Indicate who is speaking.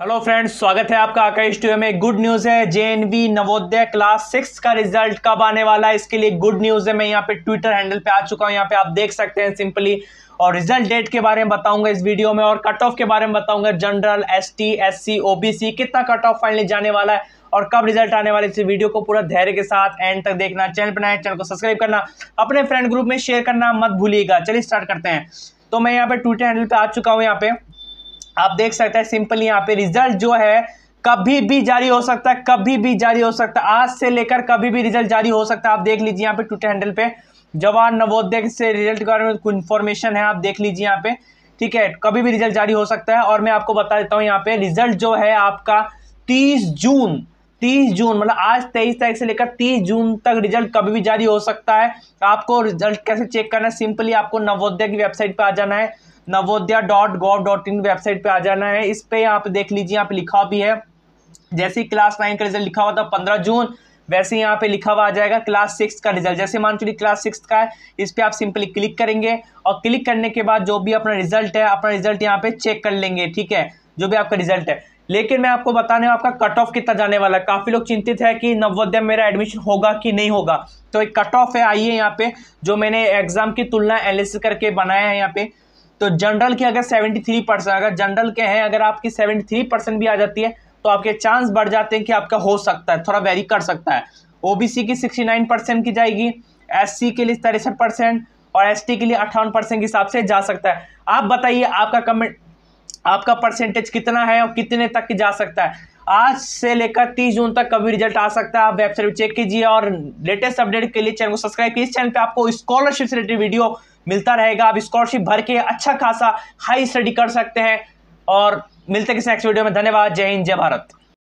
Speaker 1: hello friends स्वागत है आपका आकाश टू में गुड न्यूज़ है जेएनवी नवोदय क्लास सिक्स का रिजल्ट कब आने वाला है इसके लिए गुड न्यूज़ है मैं यहाँ पे ट्विटर हैंडल पे आ चुका हूँ यहाँ पे आप देख सकते हैं सिंपली और रिजल्ट डेट के बारे में बताऊंगा इस वीडियो में और कट ऑफ के बारे में बताऊंगा general S T S C OBC कितना कट ऑफ फाइनली जाने वाला है और कब रिजल्ट आने वाले इस वीडियो को पूरा धैर्य के साथ एंड तक देखना चैनल पर नए चैनल को सब्सक्राइब करना अपने फ्रेंड ग्रुप में शेयर करना मत भूलिएगा चलिए स्टार्ट करते हैं तो मैं यहाँ पे ट्विटर हैंडल पर आ चुका हूँ यहाँ पे आप देख सकते हैं सिंपल यहाँ पे रिजल्ट जो है कभी भी जारी हो सकता है कभी भी जारी हो सकता है आज से लेकर कभी भी रिजल्ट जारी हो सकता है आप देख लीजिए यहाँ पे ट्विटर हैंडल पे जवाहर नवोदय से रिजल्ट के बारे में इन्फॉर्मेशन है आप देख लीजिए यहाँ पे ठीक है कभी भी रिजल्ट जारी हो सकता है और मैं आपको बता देता हूँ यहाँ पे रिजल्ट जो है आपका तीस जून तीस जून मतलब आज तेईस तारीख से लेकर तीस जून तक रिजल्ट कभी भी जारी हो सकता है आपको रिजल्ट कैसे चेक करना है सिंपली आपको नवोदय की वेबसाइट पर आ जाना है Navodaya dot gov dot in website पे आ जाना है इस पर यहाँ पे देख लीजिए यहाँ पे लिखा भी है जैसे ही क्लास नाइन का रिजल्ट लिखा हुआ था पंद्रह जून वैसे यहाँ पे लिखा हुआ आ जाएगा क्लास सिक्स का रिजल्ट जैसे मान चलिए क्लास सिक्स का है इस पर आप सिंपली क्लिक करेंगे और क्लिक करने के बाद जो भी अपना रिजल्ट है अपना रिजल्ट यहाँ पे चेक कर लेंगे ठीक है जो भी आपका रिजल्ट है लेकिन मैं आपको बताने आपका कट ऑफ कितना जाने वाला है काफ़ी लोग चिंतित है कि नवोदय मेरा एडमिशन होगा कि नहीं होगा तो एक कट ऑफ है आइए यहाँ पे जो मैंने एग्जाम की तुलना एनालिसिस करके बनाया है यहाँ पे तो जनरल के अगर सेवेंटी थ्री परसेंट अगर जनरल के हैं अगर आपकी सेवेंटी थ्री परसेंट भी आ जाती है तो आपके चांस बढ़ जाते हैं कि आपका हो सकता है थोड़ा वेरी कर सकता है ओबीसी की सिक्सटी नाइन परसेंट की जाएगी एससी के लिए तिरसठ परसेंट और एसटी के लिए अट्ठावन परसेंट के हिसाब से जा सकता है आप बताइए आपका कमेंट आपका परसेंटेज कितना है और कितने तक जा सकता है आज से लेकर तीस जून तक कभी रिजल्ट आ सकता है आप वेबसाइट चेक कीजिए और लेटेस्ट अपडेट के लिए चैनल को सब्सक्राइब कीजिए चैनल पे आपको स्कॉलरशिप से रिलेटेड वीडियो मिलता रहेगा आप स्कॉलरशिप भर के अच्छा खासा हाई स्टडी कर सकते हैं और मिलते किसी नेक्स्ट वीडियो में धन्यवाद जय हिंद जय भारत